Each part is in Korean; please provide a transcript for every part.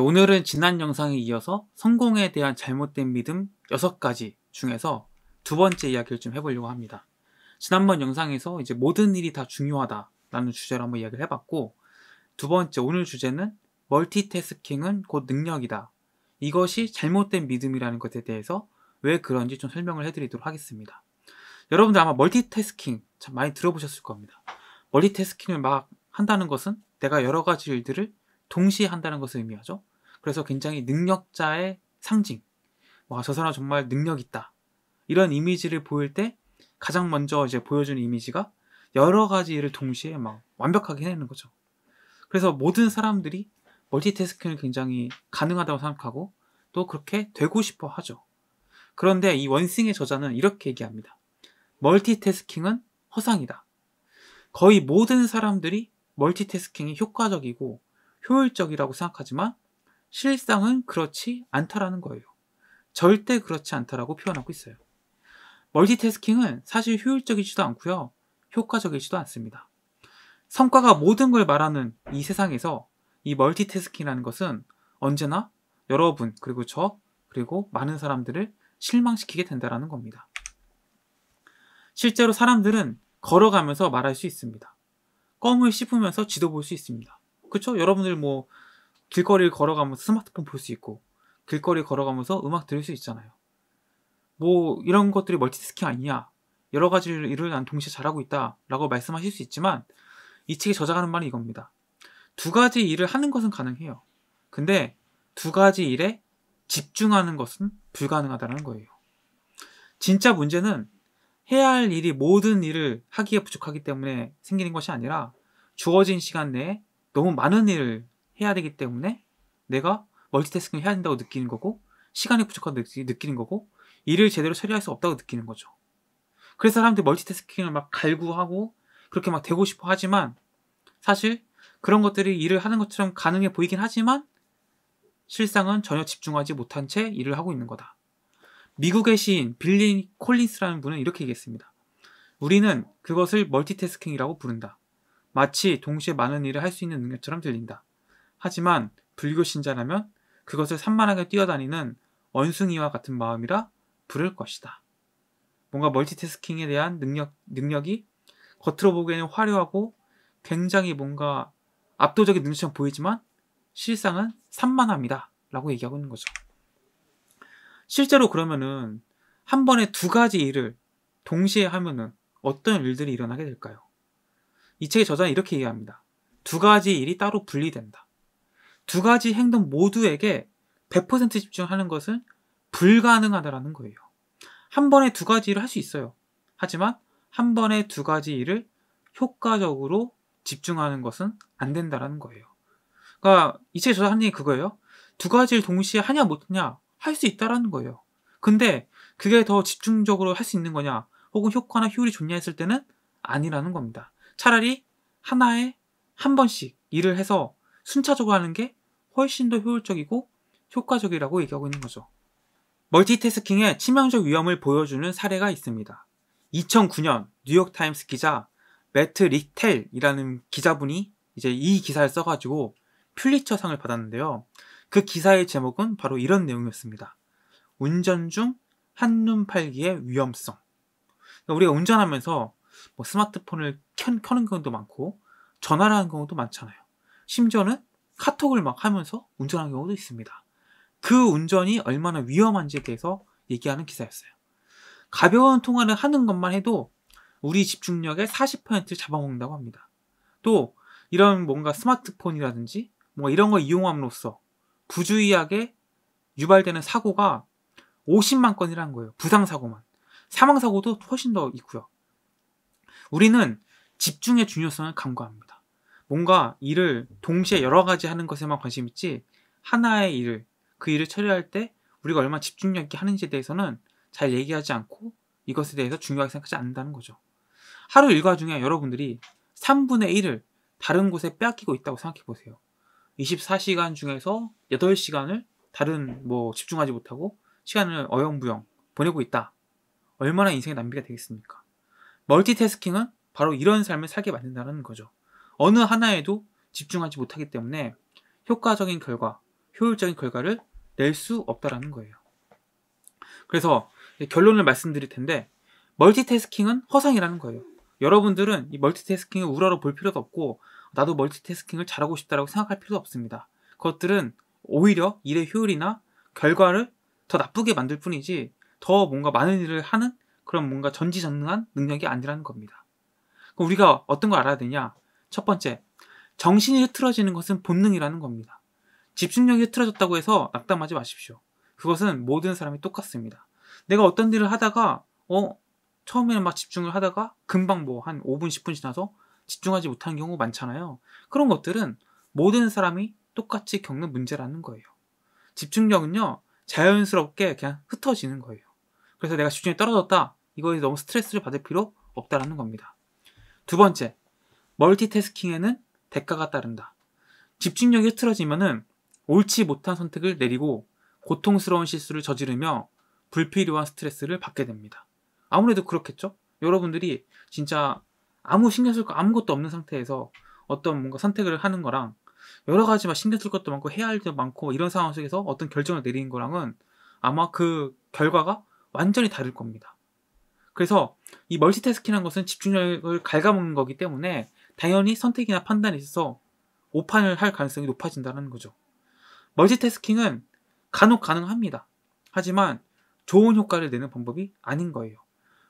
오늘은 지난 영상에 이어서 성공에 대한 잘못된 믿음 6가지 중에서 두 번째 이야기를 좀 해보려고 합니다. 지난번 영상에서 이제 모든 일이 다 중요하다라는 주제로 한번 이야기를 해봤고 두 번째 오늘 주제는 멀티태스킹은 곧 능력이다. 이것이 잘못된 믿음이라는 것에 대해서 왜 그런지 좀 설명을 해드리도록 하겠습니다. 여러분들 아마 멀티태스킹 참 많이 들어보셨을 겁니다. 멀티태스킹을 막 한다는 것은 내가 여러 가지 일들을 동시에 한다는 것을 의미하죠. 그래서 굉장히 능력자의 상징. 와, 저 사람 정말 능력 있다. 이런 이미지를 보일 때 가장 먼저 이제 보여주는 이미지가 여러 가지 일을 동시에 막 완벽하게 해내는 거죠. 그래서 모든 사람들이 멀티태스킹을 굉장히 가능하다고 생각하고 또 그렇게 되고 싶어 하죠. 그런데 이 원싱의 저자는 이렇게 얘기합니다. 멀티태스킹은 허상이다. 거의 모든 사람들이 멀티태스킹이 효과적이고 효율적이라고 생각하지만 실상은 그렇지 않다라는 거예요. 절대 그렇지 않다라고 표현하고 있어요. 멀티태스킹은 사실 효율적이지도 않고요. 효과적이지도 않습니다. 성과가 모든 걸 말하는 이 세상에서 이 멀티태스킹이라는 것은 언제나 여러분 그리고 저 그리고 많은 사람들을 실망시키게 된다라는 겁니다. 실제로 사람들은 걸어가면서 말할 수 있습니다. 껌을 씹으면서 지도 볼 수 있습니다. 그쵸? 여러분들 뭐 길거리를 걸어가면서 스마트폰 볼 수 있고 길거리 걸어가면서 음악 들을 수 있잖아요. 뭐 이런 것들이 멀티스킹 아니냐? 여러 가지 일을 난 동시에 잘하고 있다라고 말씀하실 수 있지만 이 책이 저자가는 말이 이겁니다. 두 가지 일을 하는 것은 가능해요. 근데 두 가지 일에 집중하는 것은 불가능하다는 거예요. 진짜 문제는 해야 할 일이 모든 일을 하기에 부족하기 때문에 생기는 것이 아니라 주어진 시간 내에 너무 많은 일을 해야 되기 때문에 내가 멀티태스킹을 해야 된다고 느끼는 거고 시간이 부족하다고 느끼는 거고 일을 제대로 처리할 수 없다고 느끼는 거죠. 그래서 사람들이 멀티태스킹을 막 갈구하고 그렇게 막 되고 싶어 하지만 사실 그런 것들이 일을 하는 것처럼 가능해 보이긴 하지만 실상은 전혀 집중하지 못한 채 일을 하고 있는 거다. 미국의 시인 빌리 콜린스라는 분은 이렇게 얘기했습니다. 우리는 그것을 멀티태스킹이라고 부른다. 마치 동시에 많은 일을 할 수 있는 능력처럼 들린다. 하지만 불교 신자라면 그것을 산만하게 뛰어다니는 원숭이와 같은 마음이라 부를 것이다. 뭔가 멀티태스킹에 대한 능력, 능력이 겉으로 보기에는 화려하고 굉장히 뭔가 압도적인 능력처럼 보이지만 실상은 산만합니다. 라고 얘기하고 있는 거죠. 실제로 그러면은 한 번에 두 가지 일을 동시에 하면은 어떤 일들이 일어나게 될까요? 이 책의 저자는 이렇게 이기합니다두 가지 일이 따로 분리된다. 두 가지 행동 모두에게 100% 집중하는 것은 불가능하다라는 거예요. 한 번에 두 가지 일을 할 수 있어요. 하지만 한 번에 두 가지 일을 효과적으로 집중하는 것은 안 된다라는 거예요. 그러니까 이 책의 저자 한 얘기 그거예요. 두 가지를 동시에 하냐 못하냐 할 수 있다라는 거예요. 근데 그게 더 집중적으로 할 수 있는 거냐 혹은 효과나 효율이 좋냐 했을 때는 아니라는 겁니다. 차라리 하나에 한 번씩 일을 해서 순차적으로 하는 게 훨씬 더 효율적이고 효과적이라고 얘기하고 있는 거죠. 멀티태스킹의 치명적 위험을 보여주는 사례가 있습니다. 2009년 뉴욕타임스 기자 매트 릭텔이라는 기자분이 이제 이 기사를 써가지고 퓰리처상을 받았는데요. 그 기사의 제목은 바로 이런 내용이었습니다. 운전 중 한눈 팔기의 위험성. 그러니까 우리가 운전하면서 뭐 스마트폰을 켠, 켜는 경우도 많고 전화를 하는 경우도 많잖아요. 심지어는 카톡을 막 하면서 운전하는 경우도 있습니다. 그 운전이 얼마나 위험한지에 대해서 얘기하는 기사였어요. 가벼운 통화를 하는 것만 해도 우리 집중력의 40%를 잡아먹는다고 합니다. 또 이런 뭔가 스마트폰이라든지 뭐 이런 걸 이용함으로써 부주의하게 유발되는 사고가 50만 건이라는 거예요. 부상사고만. 사망사고도 훨씬 더 있고요. 우리는 집중의 중요성을 간과합니다. 뭔가 일을 동시에 여러 가지 하는 것에만 관심 있지 하나의 일을 그 일을 처리할 때 우리가 얼마나 집중력 있게 하는지에 대해서는 잘 얘기하지 않고 이것에 대해서 중요하게 생각하지 않는다는 거죠. 하루 일과 중에 여러분들이 3분의 1을 다른 곳에 빼앗기고 있다고 생각해 보세요. 24시간 중에서 8시간을 다른 뭐 집중하지 못하고 시간을 어영부영 보내고 있다. 얼마나 인생의 낭비가 되겠습니까? 멀티태스킹은 바로 이런 삶을 살게 만든다는 거죠. 어느 하나에도 집중하지 못하기 때문에 효과적인 결과, 효율적인 결과를 낼 수 없다라는 거예요. 그래서 결론을 말씀드릴 텐데 멀티태스킹은 허상이라는 거예요. 여러분들은 이 멀티태스킹을 우러러 볼 필요도 없고 나도 멀티태스킹을 잘하고 싶다라고 생각할 필요도 없습니다. 그것들은 오히려 일의 효율이나 결과를 더 나쁘게 만들 뿐이지 더 뭔가 많은 일을 하는 그럼 뭔가 전지전능한 능력이 아니라는 겁니다. 그럼 우리가 어떤 걸 알아야 되냐? 첫 번째, 정신이 흐트러지는 것은 본능이라는 겁니다. 집중력이 흐트러졌다고 해서 낙담하지 마십시오. 그것은 모든 사람이 똑같습니다. 내가 어떤 일을 하다가 어 처음에는 막 집중을 하다가 금방 뭐 한 5분 10분 지나서 집중하지 못하는 경우 많잖아요. 그런 것들은 모든 사람이 똑같이 겪는 문제라는 거예요. 집중력은요 자연스럽게 그냥 흩어지는 거예요. 그래서 내가 수준이 떨어졌다. 이거에 너무 스트레스를 받을 필요 없다라는 겁니다. 두 번째, 멀티태스킹에는 대가가 따른다. 집중력이 흐트러지면은 옳지 못한 선택을 내리고 고통스러운 실수를 저지르며 불필요한 스트레스를 받게 됩니다. 아무래도 그렇겠죠? 여러분들이 진짜 아무 신경 쓸 거 아무것도 없는 상태에서 어떤 뭔가 선택을 하는 거랑 여러 가지 막 신경 쓸 것도 많고 해야 할 일도 많고 이런 상황 속에서 어떤 결정을 내리는 거랑은 아마 그 결과가 완전히 다를 겁니다. 그래서 이 멀티태스킹한 것은 집중력을 갉아먹는 거기 때문에 당연히 선택이나 판단에 있어서 오판을 할 가능성이 높아진다는 거죠. 멀티태스킹은 간혹 가능합니다. 하지만 좋은 효과를 내는 방법이 아닌 거예요.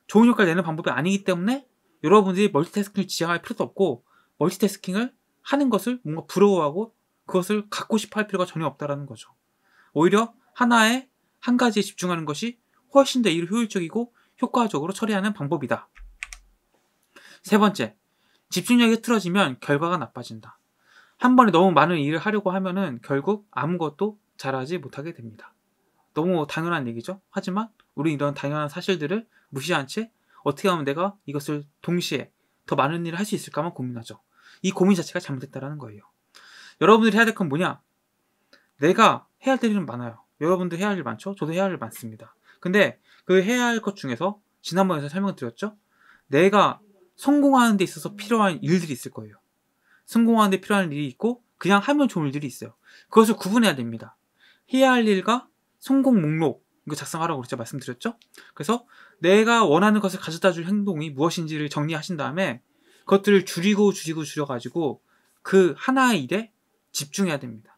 좋은 효과를 내는 방법이 아니기 때문에 여러분들이 멀티태스킹을 지향할 필요도 없고 멀티태스킹을 하는 것을 뭔가 부러워하고 그것을 갖고 싶어 할 필요가 전혀 없다는 거죠. 오히려 하나에 한 가지에 집중하는 것이 훨씬 더 일을 효율적이고 효과적으로 처리하는 방법이다. 세 번째, 집중력이 틀어지면 결과가 나빠진다. 한 번에 너무 많은 일을 하려고 하면은 결국 아무것도 잘하지 못하게 됩니다. 너무 당연한 얘기죠. 하지만 우리 는 이런 당연한 사실들을 무시한 채 어떻게 하면 내가 이것을 동시에 더 많은 일을 할 수 있을까만 고민하죠. 이 고민 자체가 잘못됐다라는 거예요. 여러분들이 해야 될 건 뭐냐? 내가 해야 될 일은 많아요. 여러분도 해야 할 일 많죠? 저도 해야 할 일 많습니다. 근데 그 해야 할 것 중에서 지난번에 설명 드렸죠? 내가 성공하는 데 있어서 필요한 일들이 있을 거예요. 성공하는 데 필요한 일이 있고 그냥 하면 좋은 일들이 있어요. 그것을 구분해야 됩니다. 해야 할 일과 성공 목록 이거 작성하라고 제가 말씀드렸죠? 그래서 내가 원하는 것을 가져다 줄 행동이 무엇인지를 정리하신 다음에 그것들을 줄이고 줄이고 줄여가지고 그 하나의 일에 집중해야 됩니다.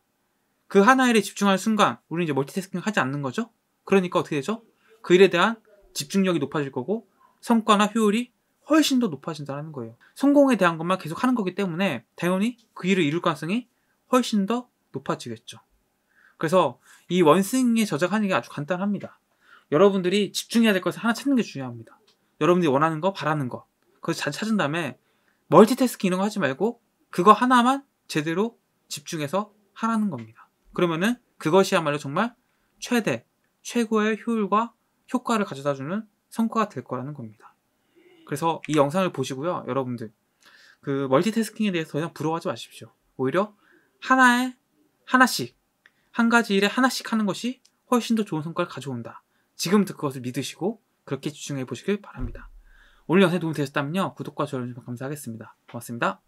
그 하나의 일에 집중할 순간 우리는 이제 멀티태스킹 하지 않는 거죠? 그러니까 어떻게 되죠? 그 일에 대한 집중력이 높아질 거고 성과나 효율이 훨씬 더 높아진다는 거예요. 성공에 대한 것만 계속 하는 거기 때문에 당연히 그 일을 이룰 가능성이 훨씬 더 높아지겠죠. 그래서 이 원스윙의 저작하는 게 아주 간단합니다. 여러분들이 집중해야 될 것을 하나 찾는 게 중요합니다. 여러분들이 원하는 거, 바라는 거. 그것을 잘 찾은 다음에 멀티태스킹 이런 거 하지 말고 그거 하나만 제대로 집중해서 하라는 겁니다. 그러면은 그것이야말로 정말 최대, 최고의 효율과 효과를 가져다주는 성과가 될 거라는 겁니다. 그래서 이 영상을 보시고요. 여러분들 그 멀티태스킹에 대해서 더 이상 부러워하지 마십시오. 오히려 하나에 하나씩 한 가지 일에 하나씩 하는 것이 훨씬 더 좋은 성과를 가져온다. 지금부터 그것을 믿으시고 그렇게 집중해 보시길 바랍니다. 오늘 영상이 도움이 되셨다면요. 구독과 좋아요 감사하겠습니다. 고맙습니다.